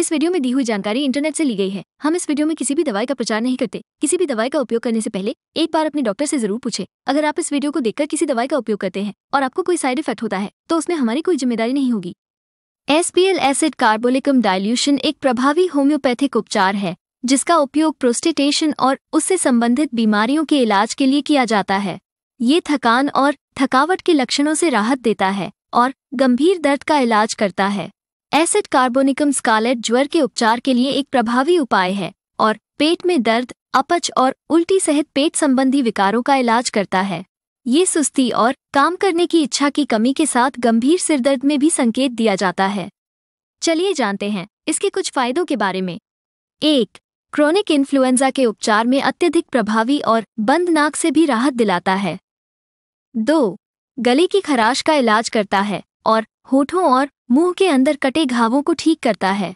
इस वीडियो में दी हुई जानकारी इंटरनेट से ली गई है हम इस वीडियो में किसी भी दवाई का प्रचार नहीं करते किसी भी दवाई का उपयोग करने से पहले एक बार अपने डॉक्टर से जरूर पूछे अगर आप इस वीडियो को देखकर किसी दवाई का उपयोग करते हैं और आपको कोई साइड इफेक्ट होता है तो उसमें हमारी कोई जिम्मेदारी नहीं होगी एसपीएल एसिड कार्बोलिकम डायल्यूशन एक प्रभावी होम्योपैथिक उपचार है जिसका उपयोग प्रोस्टेटेशन और उससे संबंधित बीमारियों के इलाज के लिए किया जाता है ये थकान और थकावट के लक्षणों से राहत देता है और गंभीर दर्द का इलाज करता है एसिड कार्बोनिकम स्कालेट ज्वर के उपचार के लिए एक प्रभावी उपाय है और पेट में दर्द अपच और उल्टी सहित पेट संबंधी विकारों का इलाज करता है ये सुस्ती और काम करने की इच्छा की कमी के साथ गंभीर सिरदर्द में भी संकेत दिया जाता है चलिए जानते हैं इसके कुछ फायदों के बारे में एक क्रोनिक इन्फ्लुएंजा के उपचार में अत्यधिक प्रभावी और बंद नाक से भी राहत दिलाता है दो गले की खराश का इलाज करता है और होठों और मुंह के अंदर कटे घावों को ठीक करता है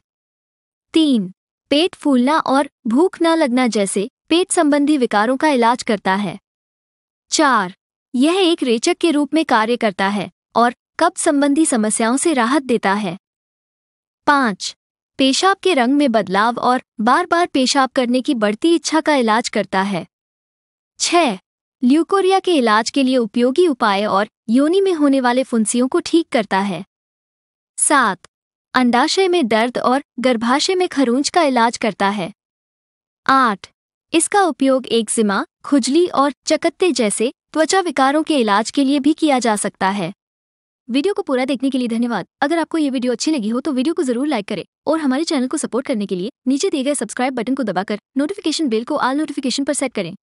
तीन पेट फूलना और भूख न लगना जैसे पेट संबंधी विकारों का इलाज करता है चार यह एक रेचक के रूप में कार्य करता है और कब संबंधी समस्याओं से राहत देता है पांच पेशाब के रंग में बदलाव और बार बार पेशाब करने की बढ़ती इच्छा का इलाज करता है छह ल्यूकोरिया के इलाज के लिए उपयोगी उपाय और योनि में होने वाले फुंसियों को ठीक करता है सात अंडाशय में दर्द और गर्भाशय में खरूंज का इलाज करता है आठ इसका उपयोग एक्जिमा खुजली और चकत्ते जैसे त्वचा विकारों के इलाज के लिए भी किया जा सकता है वीडियो को पूरा देखने के लिए धन्यवाद अगर आपको ये वीडियो अच्छी लगी हो तो वीडियो को जरूर लाइक करें और हमारे चैनल को सपोर्ट करने के लिए नीचे दिए गए सब्सक्राइब बटन को दबाकर नोटिफिकेशन बेल को आल नोटिफिकेशन पर सेट करें